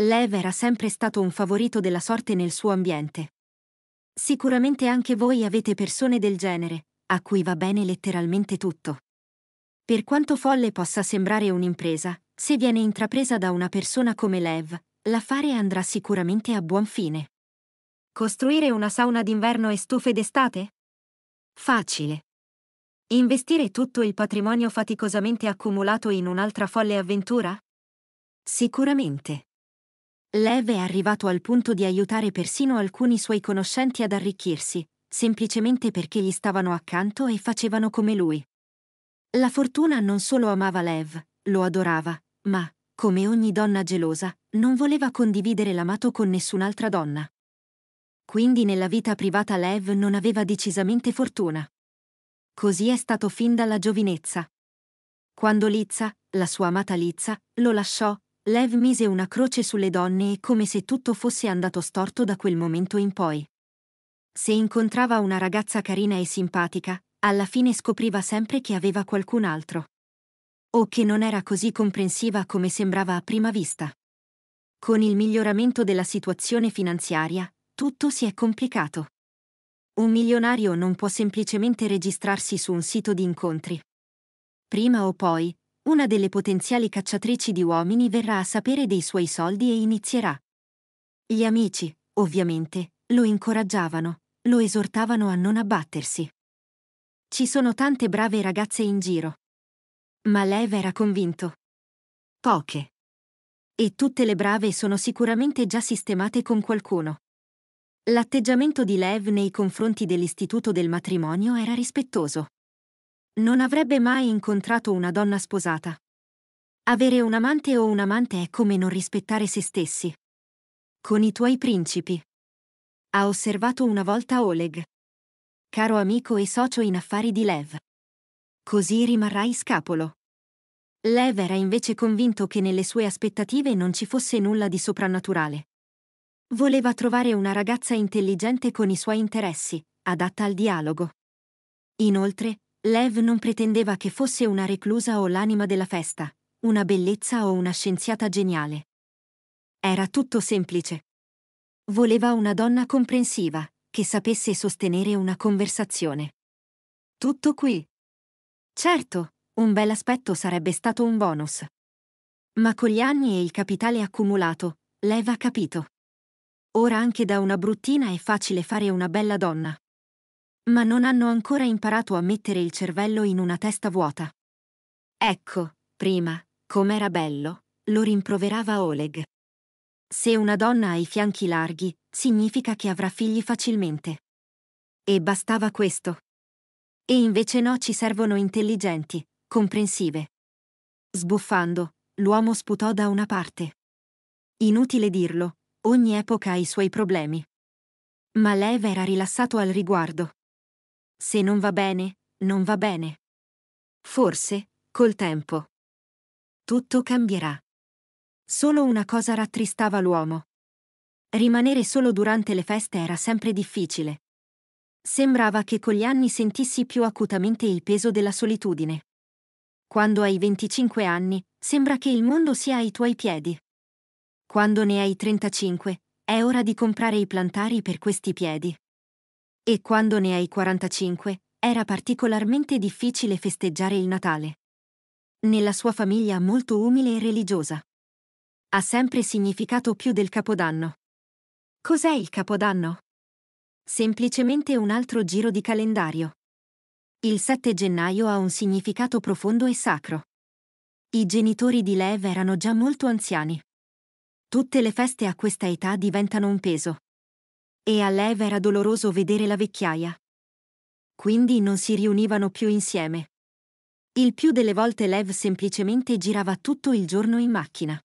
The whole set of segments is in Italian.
Lev era sempre stato un favorito della sorte nel suo ambiente. Sicuramente anche voi avete persone del genere, a cui va bene letteralmente tutto. Per quanto folle possa sembrare un'impresa, se viene intrapresa da una persona come Lev, l'affare andrà sicuramente a buon fine. Costruire una sauna d'inverno e stufe d'estate? Facile. Investire tutto il patrimonio faticosamente accumulato in un'altra folle avventura? Sicuramente. Lev è arrivato al punto di aiutare persino alcuni suoi conoscenti ad arricchirsi, semplicemente perché gli stavano accanto e facevano come lui. La fortuna non solo amava Lev, lo adorava, ma, come ogni donna gelosa, non voleva condividere l'amato con nessun'altra donna. Quindi nella vita privata Lev non aveva decisamente fortuna. Così è stato fin dalla giovinezza. Quando Lizza, la sua amata Lizza, lo lasciò, Lev mise una croce sulle donne e come se tutto fosse andato storto da quel momento in poi. Se incontrava una ragazza carina e simpatica, alla fine scopriva sempre che aveva qualcun altro. O che non era così comprensiva come sembrava a prima vista. Con il miglioramento della situazione finanziaria, tutto si è complicato. Un milionario non può semplicemente registrarsi su un sito di incontri. Prima o poi, una delle potenziali cacciatrici di uomini verrà a sapere dei suoi soldi e inizierà. Gli amici, ovviamente, lo incoraggiavano, lo esortavano a non abbattersi. Ci sono tante brave ragazze in giro. Ma Lev era convinto. Poche. E tutte le brave sono sicuramente già sistemate con qualcuno. L'atteggiamento di Lev nei confronti dell'istituto del matrimonio era rispettoso non avrebbe mai incontrato una donna sposata. Avere un amante o un amante è come non rispettare se stessi. Con i tuoi principi. Ha osservato una volta Oleg. Caro amico e socio in affari di Lev. Così rimarrai scapolo. Lev era invece convinto che nelle sue aspettative non ci fosse nulla di soprannaturale. Voleva trovare una ragazza intelligente con i suoi interessi, adatta al dialogo. Inoltre, Lev non pretendeva che fosse una reclusa o l'anima della festa, una bellezza o una scienziata geniale. Era tutto semplice. Voleva una donna comprensiva, che sapesse sostenere una conversazione. Tutto qui. Certo, un bel aspetto sarebbe stato un bonus. Ma con gli anni e il capitale accumulato, Lev ha capito. Ora anche da una bruttina è facile fare una bella donna ma non hanno ancora imparato a mettere il cervello in una testa vuota. Ecco, prima, com'era bello, lo rimproverava Oleg. Se una donna ha i fianchi larghi, significa che avrà figli facilmente. E bastava questo. E invece no, ci servono intelligenti, comprensive. Sbuffando, l'uomo sputò da una parte. Inutile dirlo, ogni epoca ha i suoi problemi. Ma Lev era rilassato al riguardo. Se non va bene, non va bene. Forse, col tempo. Tutto cambierà. Solo una cosa rattristava l'uomo. Rimanere solo durante le feste era sempre difficile. Sembrava che con gli anni sentissi più acutamente il peso della solitudine. Quando hai 25 anni, sembra che il mondo sia ai tuoi piedi. Quando ne hai 35, è ora di comprare i plantari per questi piedi. E quando ne hai 45, era particolarmente difficile festeggiare il Natale. Nella sua famiglia molto umile e religiosa. Ha sempre significato più del Capodanno. Cos'è il Capodanno? Semplicemente un altro giro di calendario. Il 7 gennaio ha un significato profondo e sacro. I genitori di Lev erano già molto anziani. Tutte le feste a questa età diventano un peso e a Lev era doloroso vedere la vecchiaia. Quindi non si riunivano più insieme. Il più delle volte Lev semplicemente girava tutto il giorno in macchina.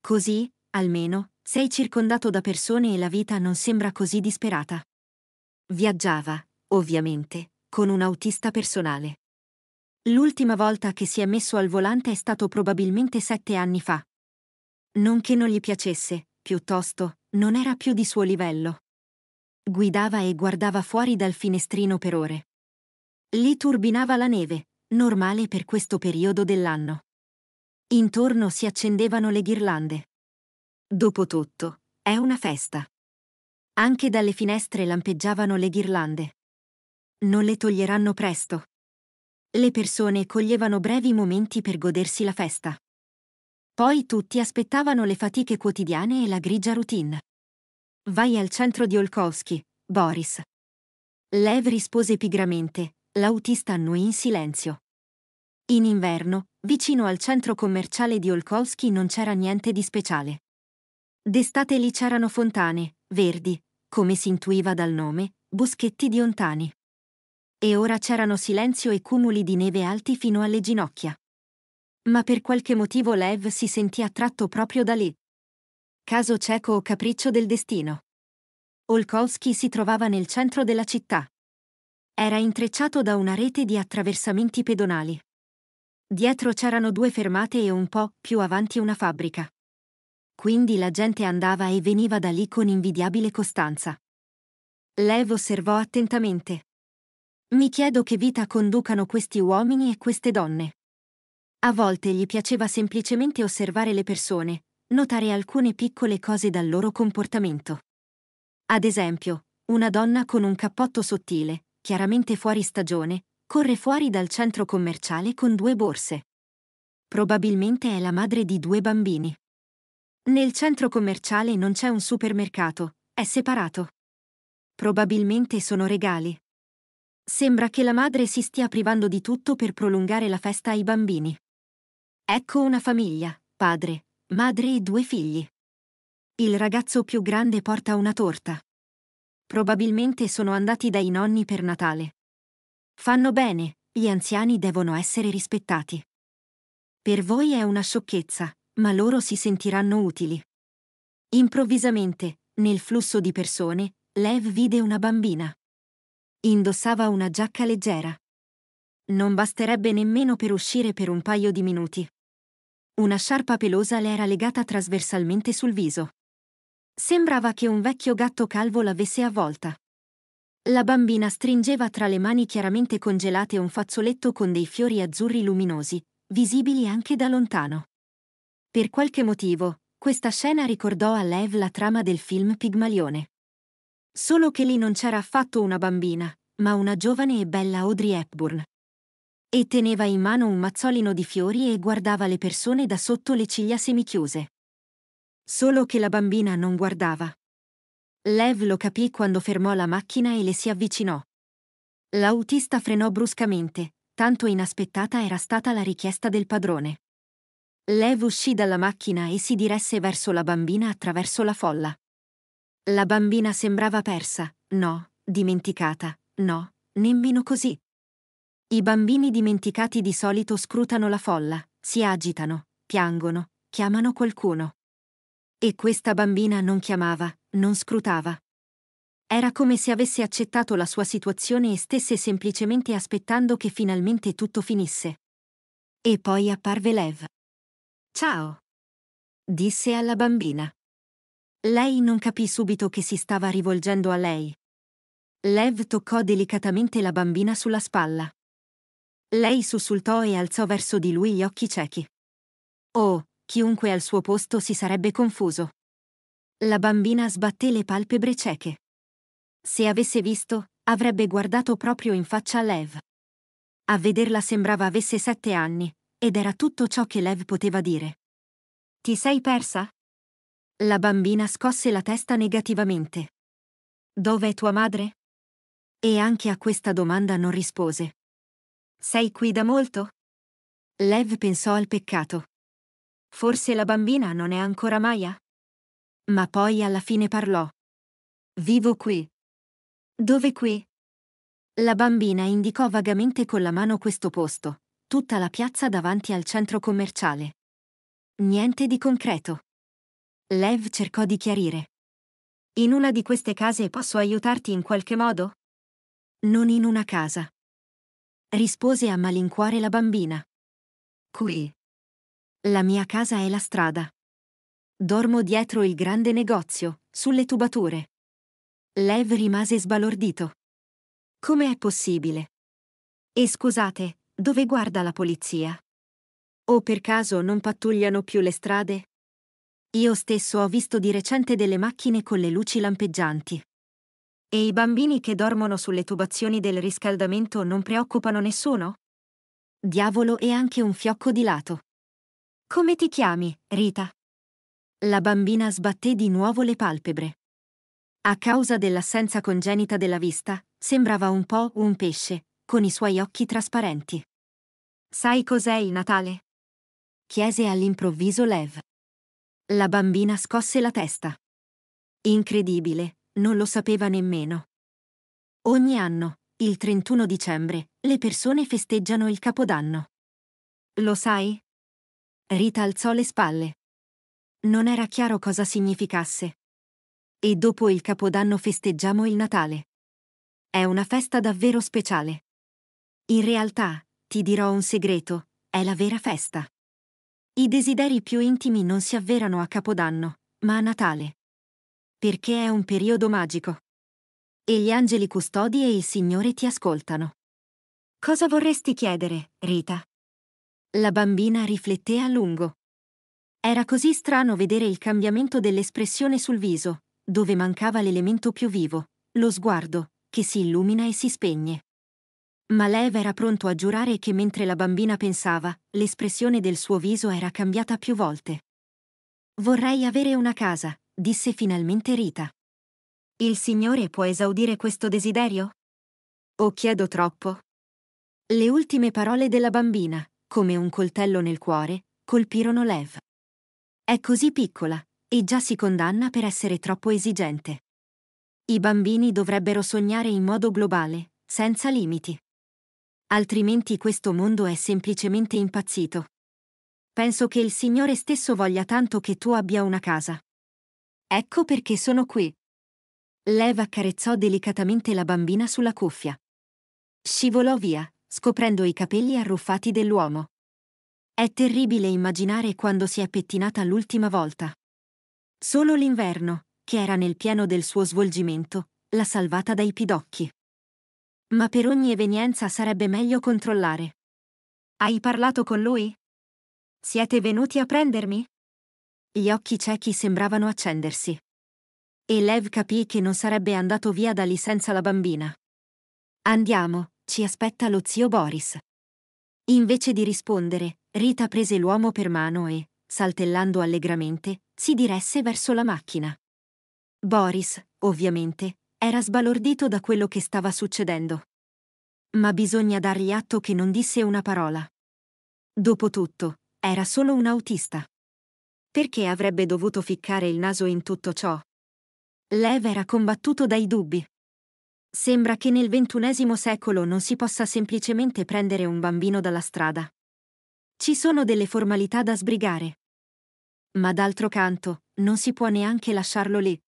Così, almeno, sei circondato da persone e la vita non sembra così disperata. Viaggiava, ovviamente, con un autista personale. L'ultima volta che si è messo al volante è stato probabilmente sette anni fa. Non che non gli piacesse, piuttosto, non era più di suo livello. Guidava e guardava fuori dal finestrino per ore. Lì turbinava la neve, normale per questo periodo dell'anno. Intorno si accendevano le ghirlande. Dopotutto, è una festa. Anche dalle finestre lampeggiavano le ghirlande. Non le toglieranno presto. Le persone coglievano brevi momenti per godersi la festa. Poi tutti aspettavano le fatiche quotidiane e la grigia routine. Vai al centro di Olkowski, Boris. Lev rispose pigramente, l'autista annui in silenzio. In inverno, vicino al centro commerciale di Olkowski non c'era niente di speciale. D'estate lì c'erano fontane, verdi, come si intuiva dal nome, boschetti di ontani. E ora c'erano silenzio e cumuli di neve alti fino alle ginocchia ma per qualche motivo Lev si sentì attratto proprio da lì. Caso cieco o capriccio del destino. Olkowski si trovava nel centro della città. Era intrecciato da una rete di attraversamenti pedonali. Dietro c'erano due fermate e un po' più avanti una fabbrica. Quindi la gente andava e veniva da lì con invidiabile costanza. Lev osservò attentamente. Mi chiedo che vita conducano questi uomini e queste donne. A volte gli piaceva semplicemente osservare le persone, notare alcune piccole cose dal loro comportamento. Ad esempio, una donna con un cappotto sottile, chiaramente fuori stagione, corre fuori dal centro commerciale con due borse. Probabilmente è la madre di due bambini. Nel centro commerciale non c'è un supermercato, è separato. Probabilmente sono regali. Sembra che la madre si stia privando di tutto per prolungare la festa ai bambini. Ecco una famiglia, padre, madre e due figli. Il ragazzo più grande porta una torta. Probabilmente sono andati dai nonni per Natale. Fanno bene, gli anziani devono essere rispettati. Per voi è una sciocchezza, ma loro si sentiranno utili. Improvvisamente, nel flusso di persone, Lev vide una bambina. Indossava una giacca leggera non basterebbe nemmeno per uscire per un paio di minuti. Una sciarpa pelosa le era legata trasversalmente sul viso. Sembrava che un vecchio gatto calvo l'avesse avvolta. La bambina stringeva tra le mani chiaramente congelate un fazzoletto con dei fiori azzurri luminosi, visibili anche da lontano. Per qualche motivo, questa scena ricordò a Lev la trama del film Pigmalione. Solo che lì non c'era affatto una bambina, ma una giovane e bella Audrey Hepburn e teneva in mano un mazzolino di fiori e guardava le persone da sotto le ciglia semichiuse. Solo che la bambina non guardava. Lev lo capì quando fermò la macchina e le si avvicinò. L'autista frenò bruscamente, tanto inaspettata era stata la richiesta del padrone. Lev uscì dalla macchina e si diresse verso la bambina attraverso la folla. La bambina sembrava persa, no, dimenticata, no, nemmeno così. I bambini dimenticati di solito scrutano la folla, si agitano, piangono, chiamano qualcuno. E questa bambina non chiamava, non scrutava. Era come se avesse accettato la sua situazione e stesse semplicemente aspettando che finalmente tutto finisse. E poi apparve Lev. Ciao! disse alla bambina. Lei non capì subito che si stava rivolgendo a lei. Lev toccò delicatamente la bambina sulla spalla. Lei sussultò e alzò verso di lui gli occhi ciechi. Oh, chiunque al suo posto si sarebbe confuso. La bambina sbatté le palpebre cieche. Se avesse visto, avrebbe guardato proprio in faccia a Lev. A vederla sembrava avesse sette anni, ed era tutto ciò che Lev poteva dire. Ti sei persa? La bambina scosse la testa negativamente. Dov'è tua madre? E anche a questa domanda non rispose. Sei qui da molto? Lev pensò al peccato. Forse la bambina non è ancora Maya? Ma poi alla fine parlò. Vivo qui. Dove qui? La bambina indicò vagamente con la mano questo posto, tutta la piazza davanti al centro commerciale. Niente di concreto. Lev cercò di chiarire. In una di queste case posso aiutarti in qualche modo? Non in una casa rispose a malincuore la bambina. Qui. La mia casa è la strada. Dormo dietro il grande negozio, sulle tubature. Lev rimase sbalordito. Come è possibile? E scusate, dove guarda la polizia? O per caso non pattugliano più le strade? Io stesso ho visto di recente delle macchine con le luci lampeggianti. E i bambini che dormono sulle tubazioni del riscaldamento non preoccupano nessuno? Diavolo e anche un fiocco di lato. Come ti chiami, Rita? La bambina sbatté di nuovo le palpebre. A causa dell'assenza congenita della vista, sembrava un po' un pesce, con i suoi occhi trasparenti. Sai cos'è il Natale? chiese all'improvviso Lev. La bambina scosse la testa. Incredibile, non lo sapeva nemmeno. Ogni anno, il 31 dicembre, le persone festeggiano il Capodanno. Lo sai? Rita alzò le spalle. Non era chiaro cosa significasse. E dopo il Capodanno festeggiamo il Natale. È una festa davvero speciale. In realtà, ti dirò un segreto, è la vera festa. I desideri più intimi non si avverano a Capodanno, ma a Natale perché è un periodo magico. E gli angeli custodi e il Signore ti ascoltano. Cosa vorresti chiedere, Rita? La bambina rifletté a lungo. Era così strano vedere il cambiamento dell'espressione sul viso, dove mancava l'elemento più vivo, lo sguardo, che si illumina e si spegne. Ma Lev era pronto a giurare che mentre la bambina pensava, l'espressione del suo viso era cambiata più volte. Vorrei avere una casa, disse finalmente Rita. Il Signore può esaudire questo desiderio? O chiedo troppo? Le ultime parole della bambina, come un coltello nel cuore, colpirono Lev. È così piccola, e già si condanna per essere troppo esigente. I bambini dovrebbero sognare in modo globale, senza limiti. Altrimenti questo mondo è semplicemente impazzito. Penso che il Signore stesso voglia tanto che tu abbia una casa. Ecco perché sono qui. Leva accarezzò delicatamente la bambina sulla cuffia. Scivolò via, scoprendo i capelli arruffati dell'uomo. È terribile immaginare quando si è pettinata l'ultima volta. Solo l'inverno, che era nel pieno del suo svolgimento, l'ha salvata dai pidocchi. Ma per ogni evenienza sarebbe meglio controllare. Hai parlato con lui? Siete venuti a prendermi? Gli occhi ciechi sembravano accendersi. E Lev capì che non sarebbe andato via da lì senza la bambina. Andiamo, ci aspetta lo zio Boris. Invece di rispondere, Rita prese l'uomo per mano e, saltellando allegramente, si diresse verso la macchina. Boris, ovviamente, era sbalordito da quello che stava succedendo. Ma bisogna dargli atto che non disse una parola. Dopotutto, era solo un autista. Perché avrebbe dovuto ficcare il naso in tutto ciò? Lev era combattuto dai dubbi. Sembra che nel XXI secolo non si possa semplicemente prendere un bambino dalla strada. Ci sono delle formalità da sbrigare. Ma d'altro canto, non si può neanche lasciarlo lì.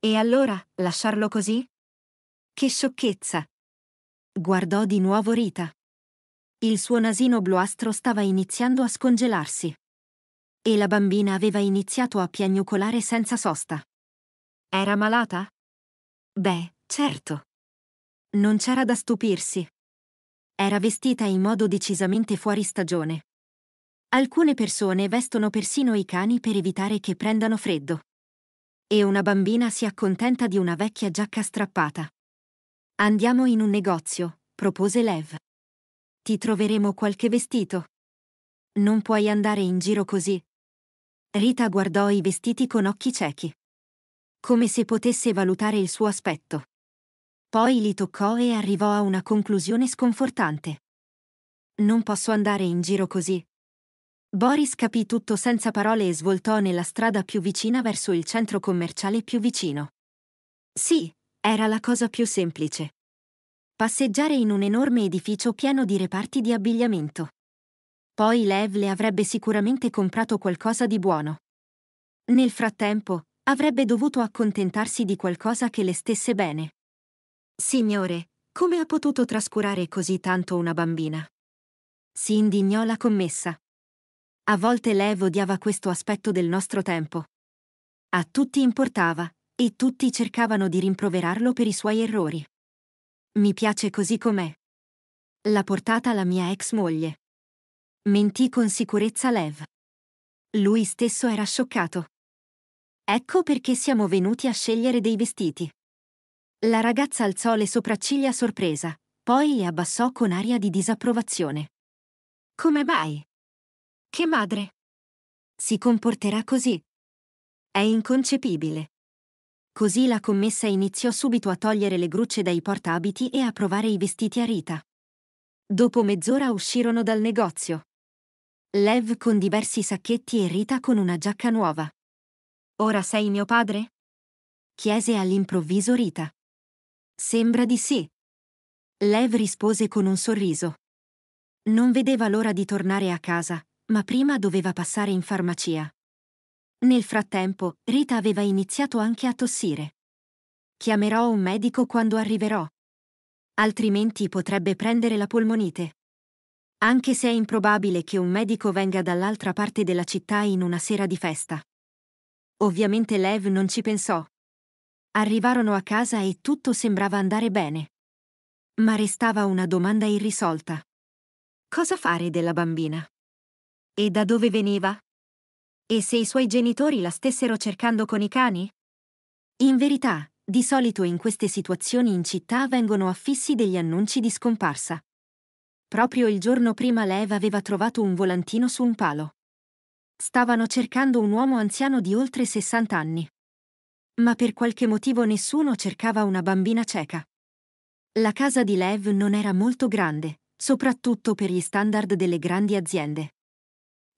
E allora, lasciarlo così? Che sciocchezza! Guardò di nuovo Rita. Il suo nasino bluastro stava iniziando a scongelarsi. E la bambina aveva iniziato a piagnucolare senza sosta. Era malata? Beh, certo. Non c'era da stupirsi. Era vestita in modo decisamente fuori stagione. Alcune persone vestono persino i cani per evitare che prendano freddo. E una bambina si accontenta di una vecchia giacca strappata. Andiamo in un negozio, propose Lev. Ti troveremo qualche vestito. Non puoi andare in giro così, Rita guardò i vestiti con occhi ciechi. Come se potesse valutare il suo aspetto. Poi li toccò e arrivò a una conclusione sconfortante. Non posso andare in giro così. Boris capì tutto senza parole e svoltò nella strada più vicina verso il centro commerciale più vicino. Sì, era la cosa più semplice. Passeggiare in un enorme edificio pieno di reparti di abbigliamento. Poi Lev le avrebbe sicuramente comprato qualcosa di buono. Nel frattempo, avrebbe dovuto accontentarsi di qualcosa che le stesse bene. Signore, come ha potuto trascurare così tanto una bambina? Si indignò la commessa. A volte Lev odiava questo aspetto del nostro tempo. A tutti importava, e tutti cercavano di rimproverarlo per i suoi errori. Mi piace così com'è. L'ha portata la mia ex moglie. Mentì con sicurezza Lev. Lui stesso era scioccato. Ecco perché siamo venuti a scegliere dei vestiti. La ragazza alzò le sopracciglia sorpresa, poi le abbassò con aria di disapprovazione. Come mai? Che madre? Si comporterà così. È inconcepibile. Così la commessa iniziò subito a togliere le grucce dai portabiti e a provare i vestiti a Rita. Dopo mezz'ora uscirono dal negozio. Lev con diversi sacchetti e Rita con una giacca nuova. Ora sei mio padre? chiese all'improvviso Rita. Sembra di sì. Lev rispose con un sorriso. Non vedeva l'ora di tornare a casa, ma prima doveva passare in farmacia. Nel frattempo, Rita aveva iniziato anche a tossire. Chiamerò un medico quando arriverò. Altrimenti potrebbe prendere la polmonite anche se è improbabile che un medico venga dall'altra parte della città in una sera di festa. Ovviamente Lev non ci pensò. Arrivarono a casa e tutto sembrava andare bene. Ma restava una domanda irrisolta. Cosa fare della bambina? E da dove veniva? E se i suoi genitori la stessero cercando con i cani? In verità, di solito in queste situazioni in città vengono affissi degli annunci di scomparsa. Proprio il giorno prima Lev aveva trovato un volantino su un palo. Stavano cercando un uomo anziano di oltre 60 anni. Ma per qualche motivo nessuno cercava una bambina cieca. La casa di Lev non era molto grande, soprattutto per gli standard delle grandi aziende.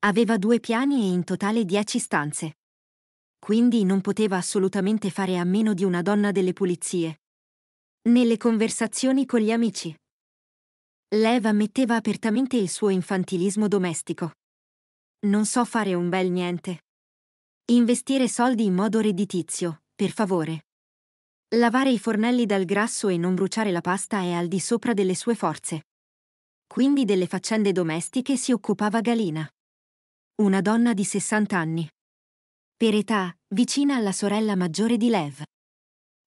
Aveva due piani e in totale dieci stanze. Quindi non poteva assolutamente fare a meno di una donna delle pulizie. Nelle conversazioni con gli amici, Leva ammetteva apertamente il suo infantilismo domestico. Non so fare un bel niente. Investire soldi in modo redditizio, per favore. Lavare i fornelli dal grasso e non bruciare la pasta è al di sopra delle sue forze. Quindi delle faccende domestiche si occupava Galina. Una donna di 60 anni. Per età, vicina alla sorella maggiore di Lev.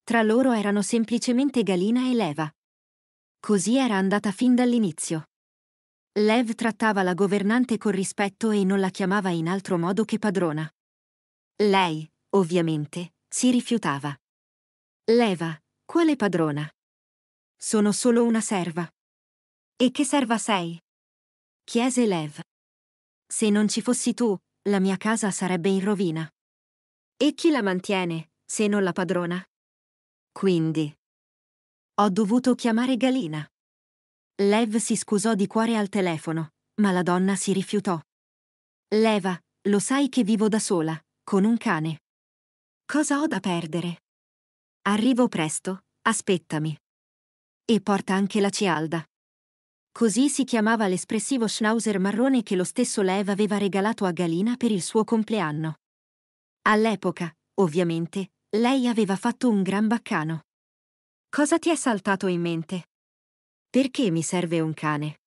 Tra loro erano semplicemente Galina e Leva, Così era andata fin dall'inizio. Lev trattava la governante con rispetto e non la chiamava in altro modo che padrona. Lei, ovviamente, si rifiutava. Leva, quale padrona? Sono solo una serva. E che serva sei? chiese Lev. Se non ci fossi tu, la mia casa sarebbe in rovina. E chi la mantiene, se non la padrona? Quindi, ho dovuto chiamare Galina. Lev si scusò di cuore al telefono, ma la donna si rifiutò. Leva, lo sai che vivo da sola, con un cane. Cosa ho da perdere? Arrivo presto, aspettami. E porta anche la cialda. Così si chiamava l'espressivo schnauzer marrone che lo stesso Lev aveva regalato a Galina per il suo compleanno. All'epoca, ovviamente, lei aveva fatto un gran baccano. Cosa ti è saltato in mente? Perché mi serve un cane?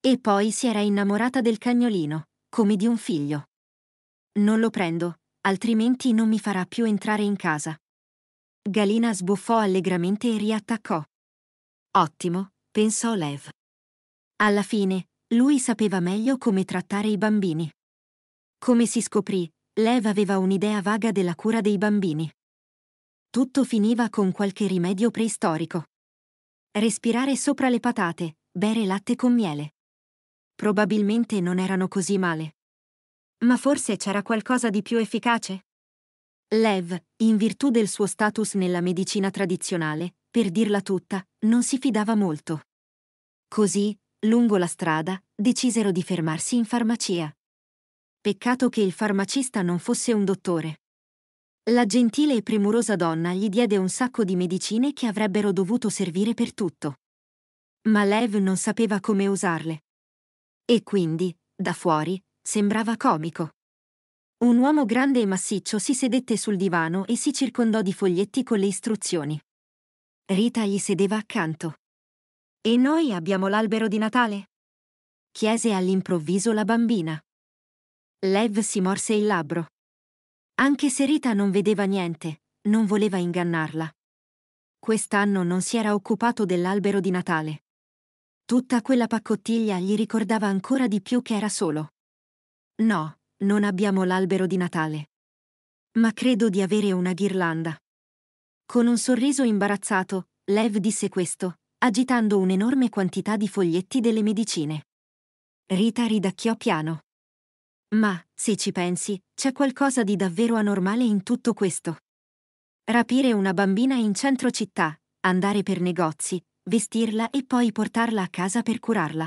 E poi si era innamorata del cagnolino, come di un figlio. Non lo prendo, altrimenti non mi farà più entrare in casa. Galina sbuffò allegramente e riattaccò. Ottimo, pensò Lev. Alla fine, lui sapeva meglio come trattare i bambini. Come si scoprì, Lev aveva un'idea vaga della cura dei bambini tutto finiva con qualche rimedio preistorico. Respirare sopra le patate, bere latte con miele. Probabilmente non erano così male. Ma forse c'era qualcosa di più efficace? Lev, in virtù del suo status nella medicina tradizionale, per dirla tutta, non si fidava molto. Così, lungo la strada, decisero di fermarsi in farmacia. Peccato che il farmacista non fosse un dottore. La gentile e premurosa donna gli diede un sacco di medicine che avrebbero dovuto servire per tutto. Ma Lev non sapeva come usarle. E quindi, da fuori, sembrava comico. Un uomo grande e massiccio si sedette sul divano e si circondò di foglietti con le istruzioni. Rita gli sedeva accanto. E noi abbiamo l'albero di Natale? chiese all'improvviso la bambina. Lev si morse il labbro. Anche se Rita non vedeva niente, non voleva ingannarla. Quest'anno non si era occupato dell'albero di Natale. Tutta quella paccottiglia gli ricordava ancora di più che era solo. No, non abbiamo l'albero di Natale. Ma credo di avere una ghirlanda. Con un sorriso imbarazzato, Lev disse questo, agitando un'enorme quantità di foglietti delle medicine. Rita ridacchiò piano. Ma, se ci pensi, c'è qualcosa di davvero anormale in tutto questo. Rapire una bambina in centro città, andare per negozi, vestirla e poi portarla a casa per curarla.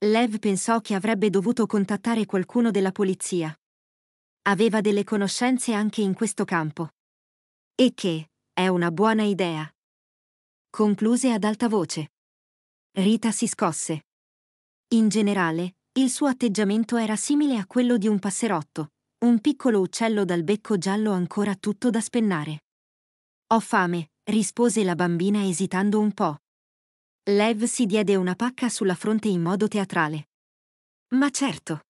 Lev pensò che avrebbe dovuto contattare qualcuno della polizia. Aveva delle conoscenze anche in questo campo. E che, è una buona idea. Concluse ad alta voce. Rita si scosse. In generale, il suo atteggiamento era simile a quello di un passerotto, un piccolo uccello dal becco giallo ancora tutto da spennare. Ho fame, rispose la bambina esitando un po'. Lev si diede una pacca sulla fronte in modo teatrale. Ma certo.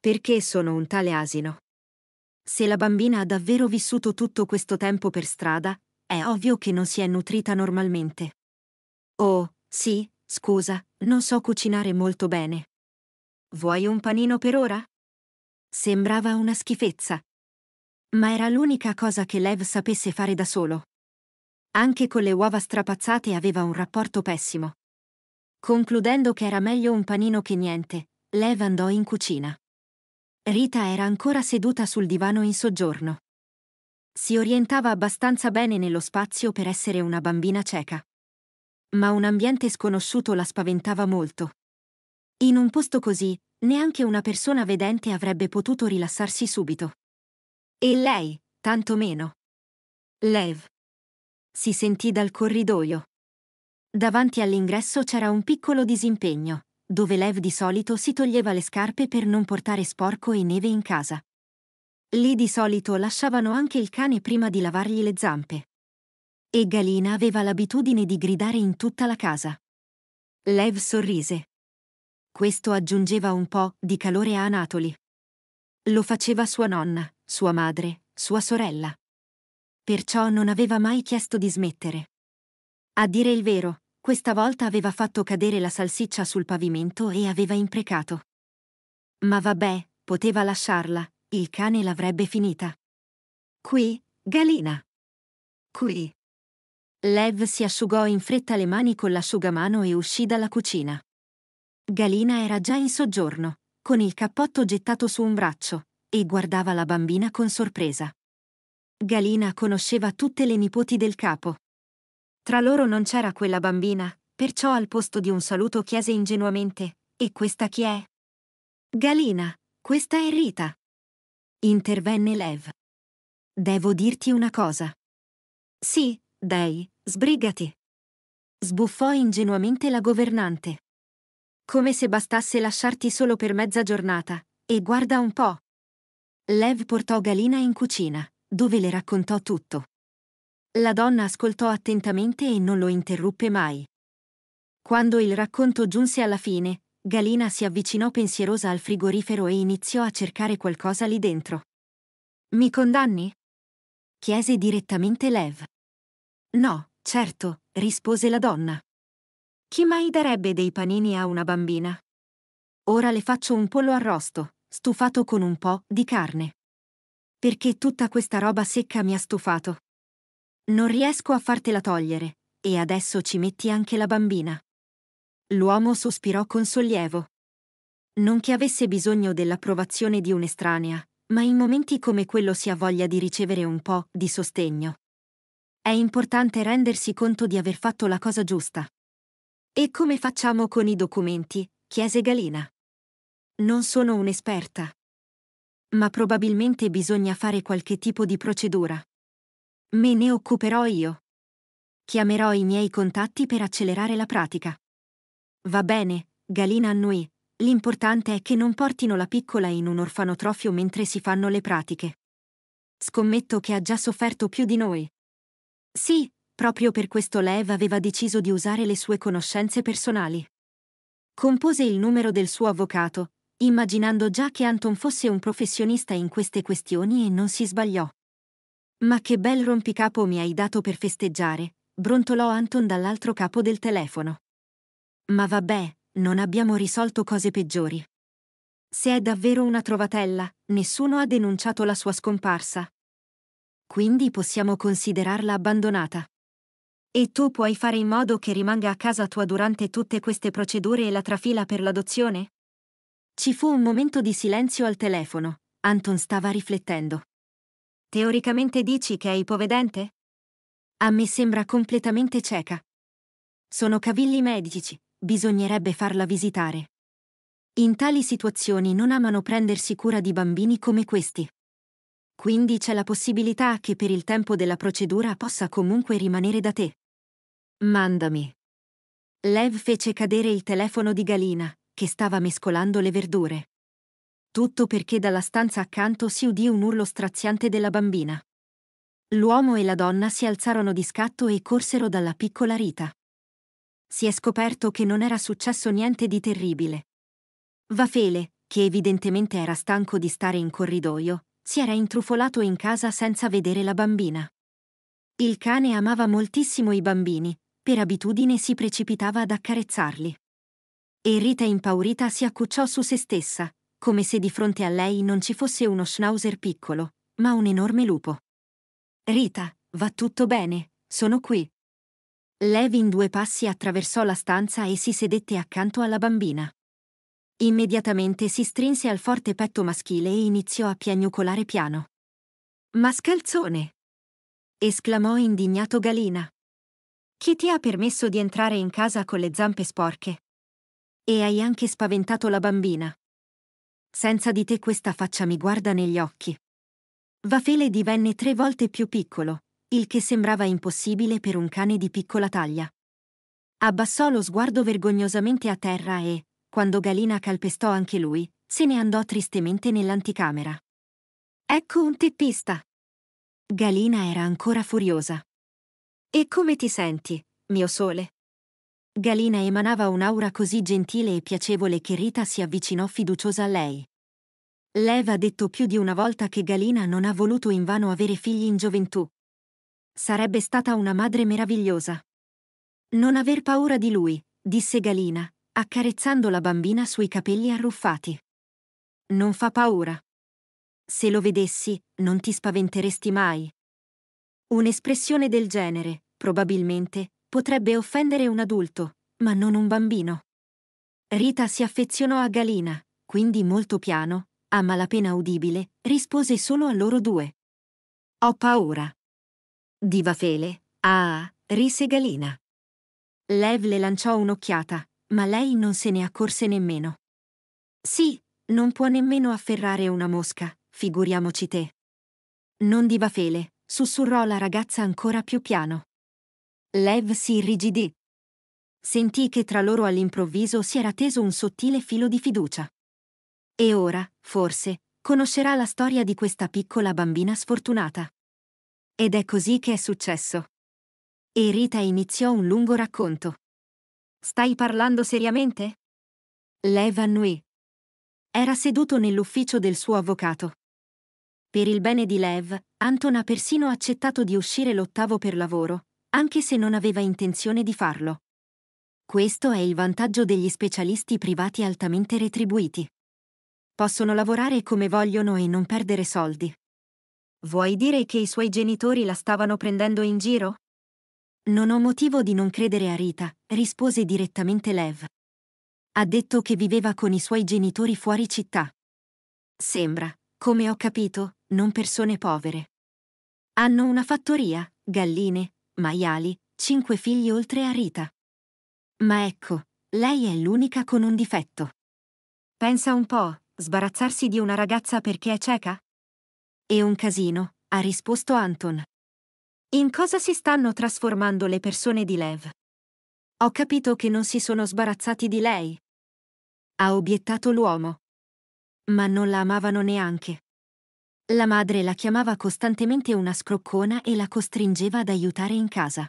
Perché sono un tale asino? Se la bambina ha davvero vissuto tutto questo tempo per strada, è ovvio che non si è nutrita normalmente. Oh, sì, scusa, non so cucinare molto bene. Vuoi un panino per ora? Sembrava una schifezza. Ma era l'unica cosa che Lev sapesse fare da solo. Anche con le uova strapazzate aveva un rapporto pessimo. Concludendo che era meglio un panino che niente, Lev andò in cucina. Rita era ancora seduta sul divano in soggiorno. Si orientava abbastanza bene nello spazio per essere una bambina cieca. Ma un ambiente sconosciuto la spaventava molto. In un posto così, neanche una persona vedente avrebbe potuto rilassarsi subito. E lei, tanto meno. Lev. Si sentì dal corridoio. Davanti all'ingresso c'era un piccolo disimpegno, dove Lev di solito si toglieva le scarpe per non portare sporco e neve in casa. Lì di solito lasciavano anche il cane prima di lavargli le zampe. E Galina aveva l'abitudine di gridare in tutta la casa. Lev sorrise. Questo aggiungeva un po' di calore a Anatoli. Lo faceva sua nonna, sua madre, sua sorella. Perciò non aveva mai chiesto di smettere. A dire il vero, questa volta aveva fatto cadere la salsiccia sul pavimento e aveva imprecato. Ma vabbè, poteva lasciarla, il cane l'avrebbe finita. Qui, Galina. Qui. Lev si asciugò in fretta le mani con l'asciugamano e uscì dalla cucina. Galina era già in soggiorno, con il cappotto gettato su un braccio, e guardava la bambina con sorpresa. Galina conosceva tutte le nipoti del capo. Tra loro non c'era quella bambina, perciò al posto di un saluto chiese ingenuamente, e questa chi è? Galina, questa è Rita. Intervenne Lev. Devo dirti una cosa. Sì, dai, sbrigati. Sbuffò ingenuamente la governante come se bastasse lasciarti solo per mezza giornata, e guarda un po'. Lev portò Galina in cucina, dove le raccontò tutto. La donna ascoltò attentamente e non lo interruppe mai. Quando il racconto giunse alla fine, Galina si avvicinò pensierosa al frigorifero e iniziò a cercare qualcosa lì dentro. Mi condanni? chiese direttamente Lev. No, certo, rispose la donna. Chi mai darebbe dei panini a una bambina? Ora le faccio un pollo arrosto, stufato con un po' di carne. Perché tutta questa roba secca mi ha stufato. Non riesco a fartela togliere, e adesso ci metti anche la bambina. L'uomo sospirò con sollievo. Non che avesse bisogno dell'approvazione di un'estranea, ma in momenti come quello si ha voglia di ricevere un po' di sostegno. È importante rendersi conto di aver fatto la cosa giusta. E come facciamo con i documenti? chiese Galina. Non sono un'esperta. Ma probabilmente bisogna fare qualche tipo di procedura. Me ne occuperò io. Chiamerò i miei contatti per accelerare la pratica. Va bene, Galina annui. L'importante è che non portino la piccola in un orfanotrofio mentre si fanno le pratiche. Scommetto che ha già sofferto più di noi. Sì, Proprio per questo Lev aveva deciso di usare le sue conoscenze personali. Compose il numero del suo avvocato, immaginando già che Anton fosse un professionista in queste questioni e non si sbagliò. Ma che bel rompicapo mi hai dato per festeggiare, brontolò Anton dall'altro capo del telefono. Ma vabbè, non abbiamo risolto cose peggiori. Se è davvero una trovatella, nessuno ha denunciato la sua scomparsa. Quindi possiamo considerarla abbandonata. E tu puoi fare in modo che rimanga a casa tua durante tutte queste procedure e la trafila per l'adozione? Ci fu un momento di silenzio al telefono. Anton stava riflettendo. Teoricamente dici che è ipovedente? A me sembra completamente cieca. Sono cavilli medici, bisognerebbe farla visitare. In tali situazioni non amano prendersi cura di bambini come questi. Quindi c'è la possibilità che per il tempo della procedura possa comunque rimanere da te. Mandami. Lev fece cadere il telefono di Galina, che stava mescolando le verdure. Tutto perché dalla stanza accanto si udì un urlo straziante della bambina. L'uomo e la donna si alzarono di scatto e corsero dalla piccola Rita. Si è scoperto che non era successo niente di terribile. Vafele, che evidentemente era stanco di stare in corridoio, si era intrufolato in casa senza vedere la bambina. Il cane amava moltissimo i bambini, per abitudine si precipitava ad accarezzarli. E Rita impaurita si accucciò su se stessa, come se di fronte a lei non ci fosse uno schnauzer piccolo, ma un enorme lupo. Rita, va tutto bene, sono qui. Levin due passi attraversò la stanza e si sedette accanto alla bambina. Immediatamente si strinse al forte petto maschile e iniziò a piagnucolare piano. Mascalzone! esclamò indignato Galina. Chi ti ha permesso di entrare in casa con le zampe sporche? E hai anche spaventato la bambina. Senza di te questa faccia mi guarda negli occhi. Vafele divenne tre volte più piccolo, il che sembrava impossibile per un cane di piccola taglia. Abbassò lo sguardo vergognosamente a terra e, quando Galina calpestò anche lui, se ne andò tristemente nell'anticamera. Ecco un teppista! Galina era ancora furiosa. E come ti senti, mio sole? Galina emanava un'aura così gentile e piacevole che Rita si avvicinò fiduciosa a lei. Leva ha detto più di una volta che Galina non ha voluto invano avere figli in gioventù. Sarebbe stata una madre meravigliosa. Non aver paura di lui, disse Galina, accarezzando la bambina sui capelli arruffati. Non fa paura. Se lo vedessi, non ti spaventeresti mai. Un'espressione del genere, probabilmente, potrebbe offendere un adulto, ma non un bambino. Rita si affezionò a Galina, quindi molto piano, a malapena udibile, rispose solo a loro due. Ho paura. Diva Fele, ah, rise Galina. Lev le lanciò un'occhiata, ma lei non se ne accorse nemmeno. Sì, non può nemmeno afferrare una mosca, figuriamoci te. Non diva Fele, sussurrò la ragazza ancora più piano. Lev si irrigidì. Sentì che tra loro all'improvviso si era teso un sottile filo di fiducia. E ora, forse, conoscerà la storia di questa piccola bambina sfortunata. Ed è così che è successo. E Rita iniziò un lungo racconto. Stai parlando seriamente? Lev annui. Era seduto nell'ufficio del suo avvocato. Per il bene di Lev, Anton ha persino accettato di uscire l'ottavo per lavoro, anche se non aveva intenzione di farlo. Questo è il vantaggio degli specialisti privati altamente retribuiti. Possono lavorare come vogliono e non perdere soldi. Vuoi dire che i suoi genitori la stavano prendendo in giro? Non ho motivo di non credere a Rita, rispose direttamente Lev. Ha detto che viveva con i suoi genitori fuori città. Sembra, come ho capito, non persone povere. Hanno una fattoria, galline, maiali, cinque figli oltre a Rita. Ma ecco, lei è l'unica con un difetto. Pensa un po', sbarazzarsi di una ragazza perché è cieca? È un casino, ha risposto Anton. In cosa si stanno trasformando le persone di Lev? Ho capito che non si sono sbarazzati di lei. Ha obiettato l'uomo. Ma non la amavano neanche. La madre la chiamava costantemente una scroccona e la costringeva ad aiutare in casa.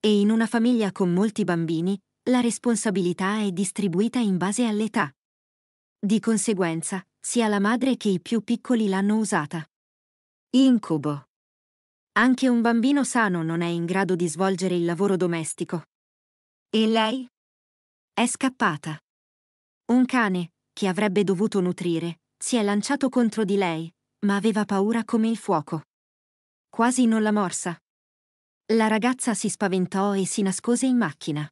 E in una famiglia con molti bambini, la responsabilità è distribuita in base all'età. Di conseguenza, sia la madre che i più piccoli l'hanno usata. Incubo. Anche un bambino sano non è in grado di svolgere il lavoro domestico. E lei? È scappata. Un cane, che avrebbe dovuto nutrire, si è lanciato contro di lei, ma aveva paura come il fuoco. Quasi non la morsa. La ragazza si spaventò e si nascose in macchina.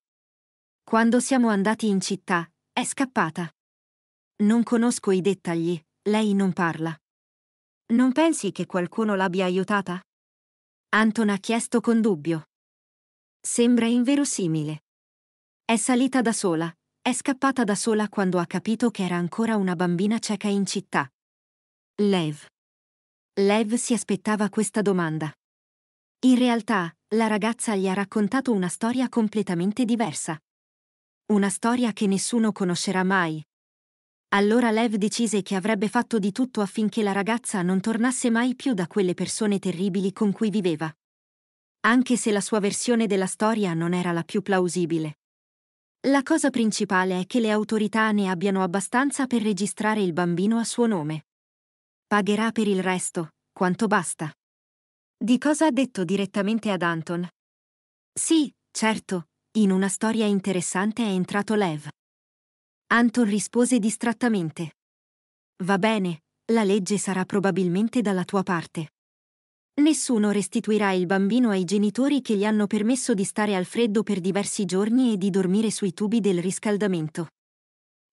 Quando siamo andati in città, è scappata. Non conosco i dettagli, lei non parla. Non pensi che qualcuno l'abbia aiutata? Anton ha chiesto con dubbio. Sembra inverosimile. È salita da sola, è scappata da sola quando ha capito che era ancora una bambina cieca in città. Lev. Lev si aspettava questa domanda. In realtà, la ragazza gli ha raccontato una storia completamente diversa. Una storia che nessuno conoscerà mai. Allora Lev decise che avrebbe fatto di tutto affinché la ragazza non tornasse mai più da quelle persone terribili con cui viveva. Anche se la sua versione della storia non era la più plausibile. La cosa principale è che le autorità ne abbiano abbastanza per registrare il bambino a suo nome. Pagherà per il resto, quanto basta. Di cosa ha detto direttamente ad Anton? Sì, certo, in una storia interessante è entrato Lev. Anton rispose distrattamente. Va bene, la legge sarà probabilmente dalla tua parte. Nessuno restituirà il bambino ai genitori che gli hanno permesso di stare al freddo per diversi giorni e di dormire sui tubi del riscaldamento.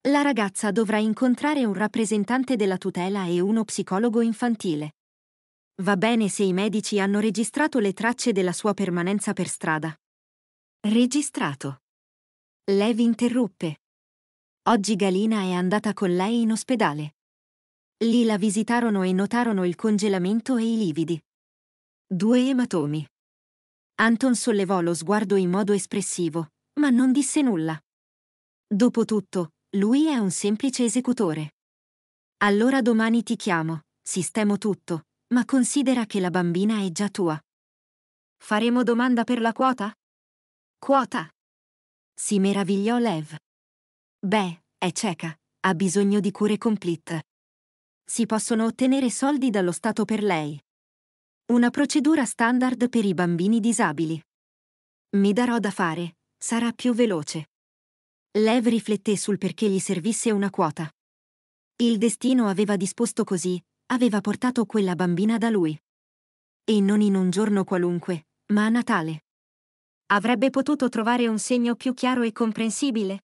La ragazza dovrà incontrare un rappresentante della tutela e uno psicologo infantile. Va bene se i medici hanno registrato le tracce della sua permanenza per strada. Registrato. Levi interruppe. Oggi Galina è andata con lei in ospedale. Lì la visitarono e notarono il congelamento e i lividi. Due ematomi. Anton sollevò lo sguardo in modo espressivo, ma non disse nulla. Dopotutto, lui è un semplice esecutore. Allora domani ti chiamo, sistemo tutto, ma considera che la bambina è già tua. Faremo domanda per la quota? Quota! Si meravigliò Lev. Beh, è cieca, ha bisogno di cure complete. Si possono ottenere soldi dallo Stato per lei. Una procedura standard per i bambini disabili. Mi darò da fare, sarà più veloce. Lev rifletté sul perché gli servisse una quota. Il destino aveva disposto così, aveva portato quella bambina da lui. E non in un giorno qualunque, ma a Natale. Avrebbe potuto trovare un segno più chiaro e comprensibile?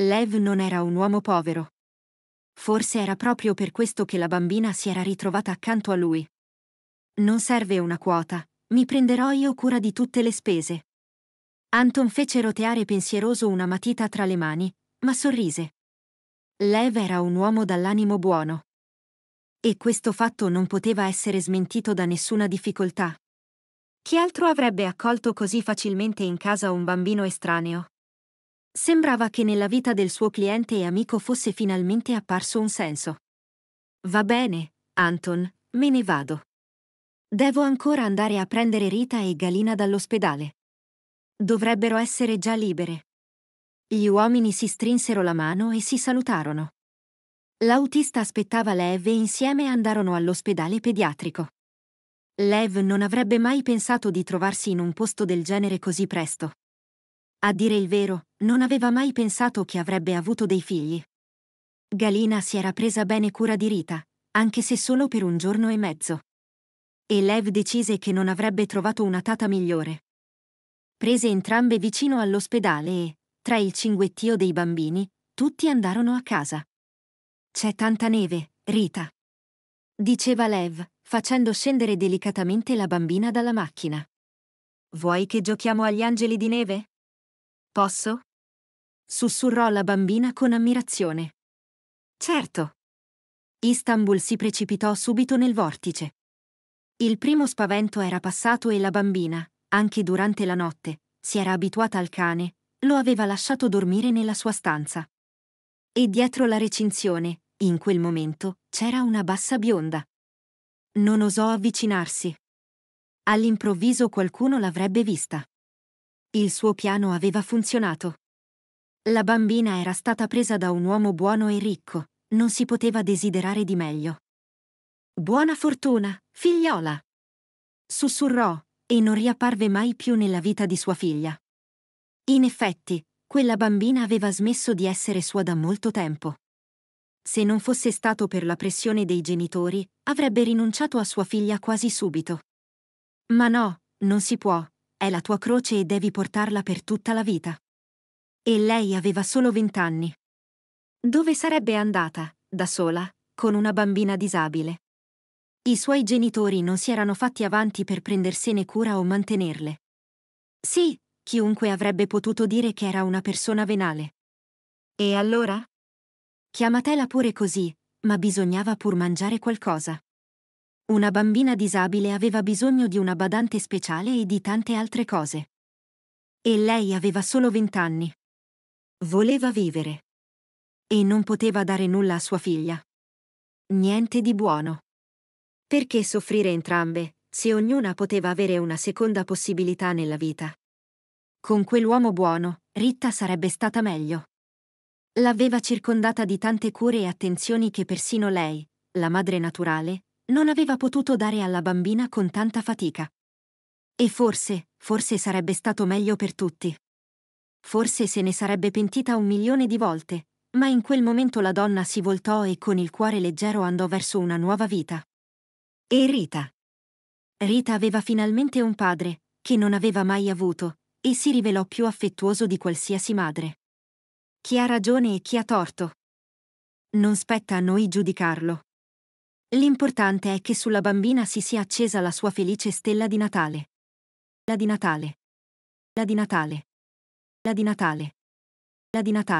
Lev non era un uomo povero. Forse era proprio per questo che la bambina si era ritrovata accanto a lui. Non serve una quota, mi prenderò io cura di tutte le spese. Anton fece roteare pensieroso una matita tra le mani, ma sorrise. Lev era un uomo dall'animo buono. E questo fatto non poteva essere smentito da nessuna difficoltà. Chi altro avrebbe accolto così facilmente in casa un bambino estraneo? Sembrava che nella vita del suo cliente e amico fosse finalmente apparso un senso. Va bene, Anton, me ne vado. Devo ancora andare a prendere Rita e Galina dall'ospedale dovrebbero essere già libere. Gli uomini si strinsero la mano e si salutarono. L'autista aspettava Lev e insieme andarono all'ospedale pediatrico. Lev non avrebbe mai pensato di trovarsi in un posto del genere così presto. A dire il vero, non aveva mai pensato che avrebbe avuto dei figli. Galina si era presa bene cura di Rita, anche se solo per un giorno e mezzo. E Lev decise che non avrebbe trovato una tata migliore prese entrambe vicino all'ospedale e, tra il cinguettio dei bambini, tutti andarono a casa. C'è tanta neve, Rita. Diceva Lev, facendo scendere delicatamente la bambina dalla macchina. Vuoi che giochiamo agli angeli di neve? Posso? Sussurrò la bambina con ammirazione. Certo. Istanbul si precipitò subito nel vortice. Il primo spavento era passato e la bambina, anche durante la notte, si era abituata al cane, lo aveva lasciato dormire nella sua stanza. E dietro la recinzione, in quel momento, c'era una bassa bionda. Non osò avvicinarsi. All'improvviso qualcuno l'avrebbe vista. Il suo piano aveva funzionato. La bambina era stata presa da un uomo buono e ricco, non si poteva desiderare di meglio. Buona fortuna, figliola! Sussurrò, e non riapparve mai più nella vita di sua figlia. In effetti, quella bambina aveva smesso di essere sua da molto tempo. Se non fosse stato per la pressione dei genitori, avrebbe rinunciato a sua figlia quasi subito. Ma no, non si può, è la tua croce e devi portarla per tutta la vita. E lei aveva solo vent'anni. Dove sarebbe andata, da sola, con una bambina disabile? I suoi genitori non si erano fatti avanti per prendersene cura o mantenerle. Sì, chiunque avrebbe potuto dire che era una persona venale. E allora? Chiamatela pure così, ma bisognava pur mangiare qualcosa. Una bambina disabile aveva bisogno di una badante speciale e di tante altre cose. E lei aveva solo vent'anni. Voleva vivere. E non poteva dare nulla a sua figlia. Niente di buono. Perché soffrire entrambe, se ognuna poteva avere una seconda possibilità nella vita? Con quell'uomo buono, Ritta sarebbe stata meglio. L'aveva circondata di tante cure e attenzioni che persino lei, la madre naturale, non aveva potuto dare alla bambina con tanta fatica. E forse, forse sarebbe stato meglio per tutti. Forse se ne sarebbe pentita un milione di volte, ma in quel momento la donna si voltò e con il cuore leggero andò verso una nuova vita. E Rita. Rita aveva finalmente un padre, che non aveva mai avuto, e si rivelò più affettuoso di qualsiasi madre. Chi ha ragione e chi ha torto? Non spetta a noi giudicarlo. L'importante è che sulla bambina si sia accesa la sua felice stella di Natale. La di Natale. La di Natale. La di Natale. La di Natale.